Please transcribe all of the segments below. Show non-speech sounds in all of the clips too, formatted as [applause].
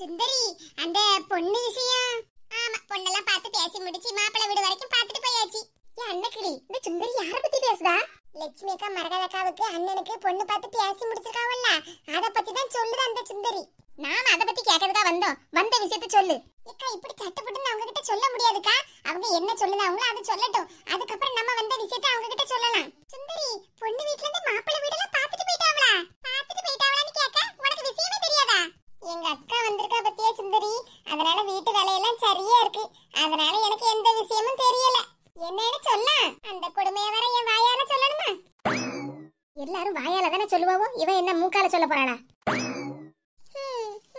சுந்தரி அந்த பொண்ணு விஷயம் ஆமா பொண்ணெல்லாம் பார்த்து பேசி முடிச்சு மாப்பிள்ளை வீடு வரைக்கும் பார்த்துட்டு போயாச்சு ஏன் அண்ணக்கிளி இந்த சுந்தரி யாரை பத்தி பேசுதா லட்சுமி அக்கா மரகதக்காவுக்கு அண்ணனுக்கு பொண்ணு பார்த்து பேசி முடிச்சிருக்காவல்ல அதை பத்தி தான் சொல்லுது அந்த சுந்தரி நாம அதை பத்தி கேட்கறதுக்கா வந்தோம் வந்த விஷயத்த சொல்லு அக்கா இப்படி சட்டப்பட்டு நான் அவங்க கிட்ட சொல்ல முடியாதுக்கா அவங்க என்ன சொல்லுதாங்களோ அதை சொல்லட்டும் அதுக்கப்புறம் நம்ம வந்த விஷயத்த அவங்க கிட்ட சொல்லலாம் சுந்தரி பொண்ணு வீட்டுல இருந்து மாப்பிள்ளை வீடெல்லாம் பார்த்துட்டு போயிட்டாங்களா பார்த்துட்டு போயிட்டாங்களான்னு கேட்க உனக்கு விஷயமே தெரியாதா எங்க மாதிரி அதனால வீட்டு வேலையெல்லாம் சரியா இருக்கு அதனால எனக்கு எந்த விஷயமும் தெரியல என்னன்னு சொல்ல அந்த கொடுமையை வர என் வாயால சொல்லணுமா எல்லாரும் வாயால தானே சொல்லுவாவோ இவன் என்ன மூக்கால சொல்ல போறானா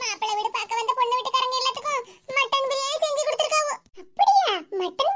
மாப்பிள்ளை வீடு பார்க்க வந்த பொண்ணு வீட்டுக்காரங்க எல்லாத்துக்கும் மட்டன் பிரியாணி செஞ்சு கொடுத்துருக்காவோ அப்படியா மட்டன்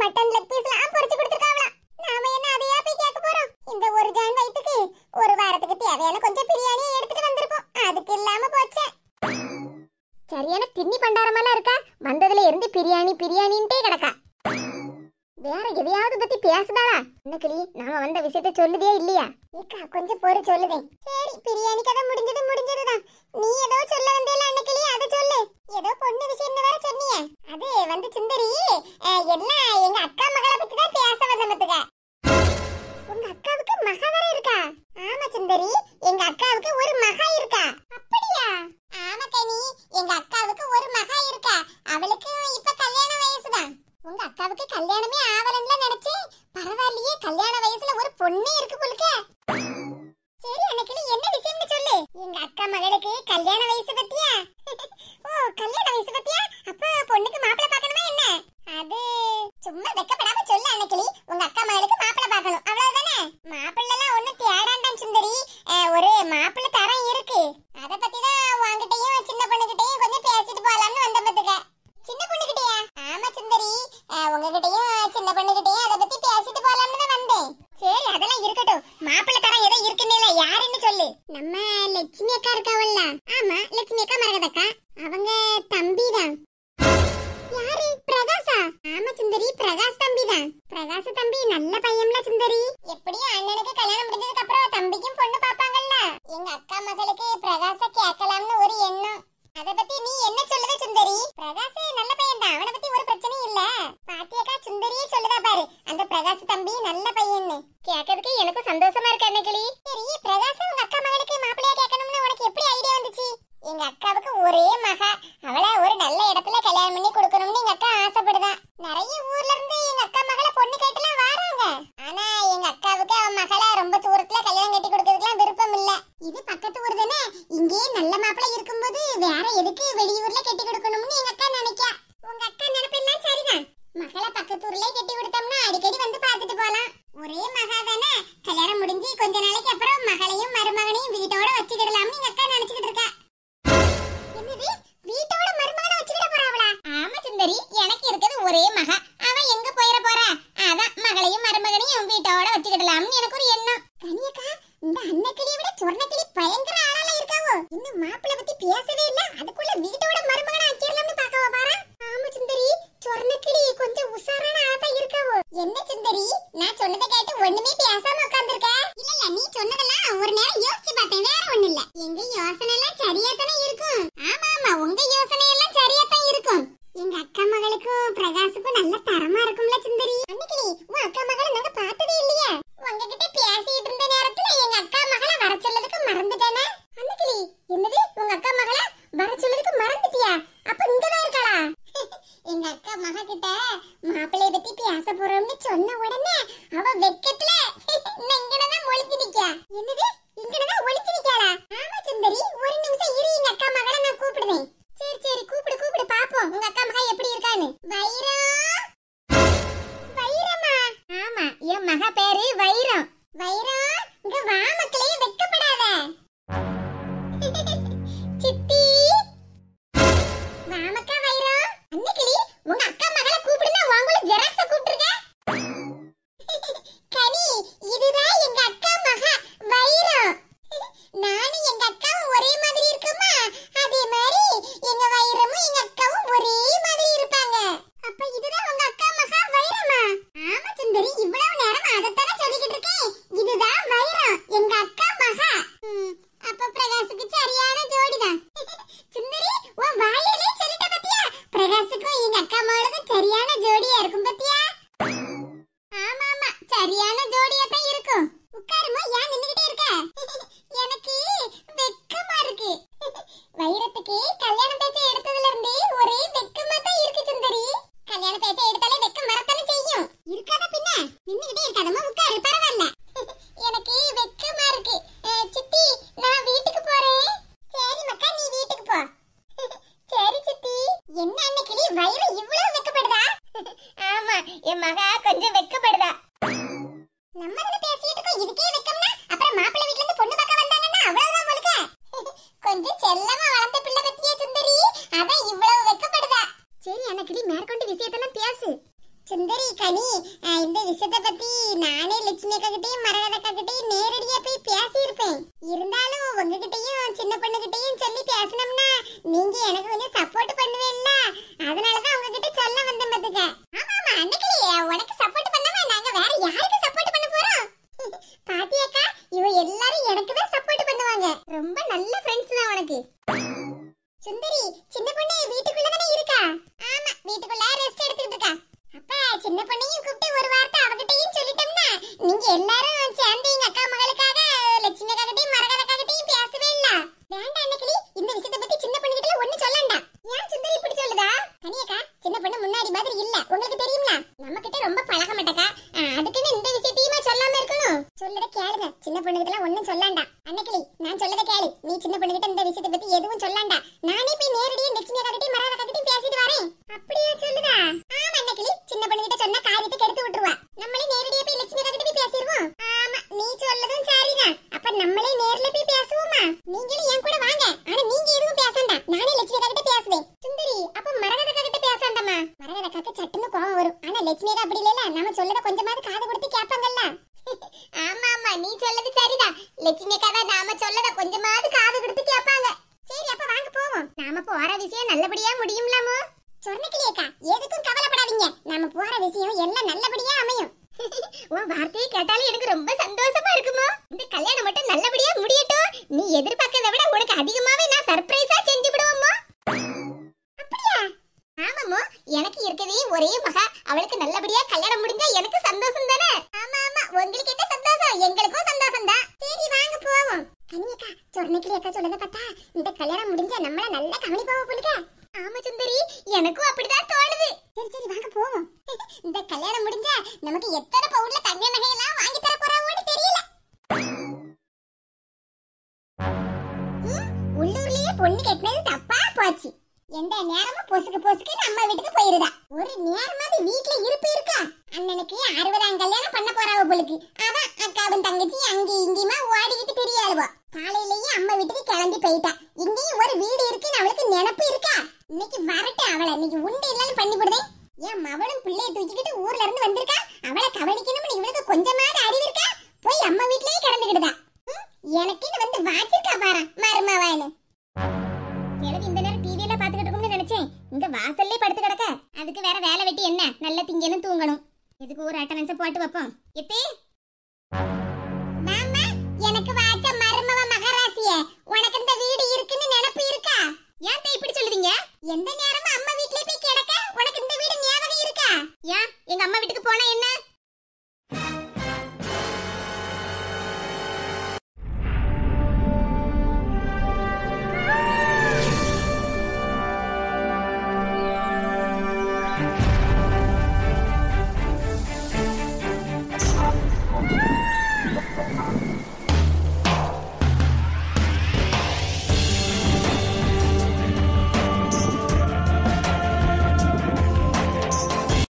என்கிட்ட சொல்லுவியா இல்லையா ஏக்கா கொஞ்சம் பொறு சொல்லுதே சரி பிரியாணி கதை முடிஞ்சது முடிஞ்சதுதான் நீ ஏதோ சொல்ல வந்தேல அன்னைக்கிலேயே அதை சொல்லு ஏதோ பொண்ணு விஷயம்னு வேற சொன்னியே அது வந்து சுந்தரி எல்லாம் எங்க அக்கா மகளை பத்தி தான் பேச வந்த உங்க அக்காவுக்கு மகா இருக்கா ஆமா சுந்தரி எங்க அக்காவுக்கு ஒரு மகா இருக்கு மாப்பிள்ளை தரம் ஏதோ இருக்குன்னு யாருன்னு சொல்லு நம்ம லட்சுமி அக்கா இருக்காவல்ல ஆமா லட்சுமி அக்கா மரகதக்கா அவங்க தம்பி தான் யாரு பிரகாஷா ஆமா சுந்தரி பிரகாஷ் தம்பி தான் பிரகாஷ் தம்பி நல்ல பையன்ல சுந்தரி எப்படியும் அண்ணனுக்கு கல்யாணம் முடிஞ்சதுக்கு அப்புறம் தம்பிக்கும் பொண்ணு பாப்பாங்கல்ல எங்க அக்கா மகளுக்கு பிரகாஷ கேட்க எங்க அக்காவுக்கு ஒரே மக அவள மருமகனையும் வீட்டோட வச்சுக்கிடலாம்னு எனக்கு ஒரு மக பேரு வைரம் வைரம் கார்த்திகேயனுக்கு கல்யாண பேச்சை எடுத்ததுல இருந்து ஒரே வெக்கமா தான் இருக்கு சுந்தரி கல்யாண பேச்சை எடுத்தாலே வெக்கம் வரத்தானே செய்யும் இருக்காத பின்ன நின்னுகிட்டே இருக்காதமா உட்காரு பரவாயில்ல [laughs] எனக்கு வெக்கமா இருக்கு சித்தி நான் வீட்டுக்கு போறேன் சரி மக்கா நீ வீட்டுக்கு போ [laughs] சரி சித்தி என்ன அன்னைக்கு வயிறு இவ்வளவு வெக்கப்படுதா [laughs] ஆமா என் மகா கொஞ்சம் சௌந்தர்யக்காகிட்டையும் மரகதக்காகிட்டையும் நேரடியா போய் பேசியிருப்பேன் இருந்தாலும் உங்ககிட்டயும் சின்ன பொண்ணுகிட்டயும் சொல்லி பேசினோம்னா நீங்க எனக்கு வந்து சப்போர்ட் பண்ணுவேன்ல அதனாலதான் உங்ககிட்ட சொல்ல வந்தேன் பாத்துக்க ஆமா ஆமா அன்னைக்கு உனக்கு சப்போர்ட் பண்ணாம நாங்க வேற யாருக்கு சப்போர்ட் பண்ண போறோம் [laughs] பாத்தியாக்கா இவ எல்லாரும் எனக்கு தான் சப்போர்ட் பண்ணுவாங்க ரொம்ப நல்ல ஃப்ரெண்ட்ஸ் தான் உனக்கு சுந்தரி சின்ன பொண்ணு வீட்டுக்குள்ள தானே இருக்கா ஆமா வீட்டுக்குள்ள ரெஸ்ட் எடுத்துட்டு இருக்கா சின்ன பொண்ணையும் கூப்பிட்டு ஒரு வார்த்தை அவகிட்டையும் சொல்லிட்டோம்னா நீங்க எல்லாரும் சேர்ந்து எங்க அக்கா மகளுக்காக லட்சுமி அக்காகிட்டையும் மரகதக்காகிட்டையும் பேசவே இல்ல வேண்டாம் அன்னைக்கு லட்சுமி கதை நாம சொல்லத கொஞ்சமாவது காது கொடுத்து கேட்பாங்க சரி அப்ப வாங்க போவோம் நாம போற விஷயம் நல்லபடியா முடியும்லாமோ சுந்தரி எனக்கும் அப்படிதான் தோணுது சரி சரி வாங்க போவோம் [laughs] இந்த கல்யாணம் முடிஞ்சா நமக்கு எத்தனை பவுன்ல தங்க நகையெல்லாம் வாங்கி தர போறாவோன்னு தெரியல உள்ளூர்லயே பொண்ணு கட்டினது தப்பா போச்சு எந்த நேரமும் பொசுக்கு பொசுக்கு நம்ம வீட்டுக்கு போயிருதா ஒரு நேரமாவது வீட்டுல இருப்பு இருக்கா அண்ணனுக்கு அறுபதாம் கல்யாணம் பண்ண போறாங்க போலுக்கு அதான் அக்காவும் தங்கச்சி அங்கி பாப்பா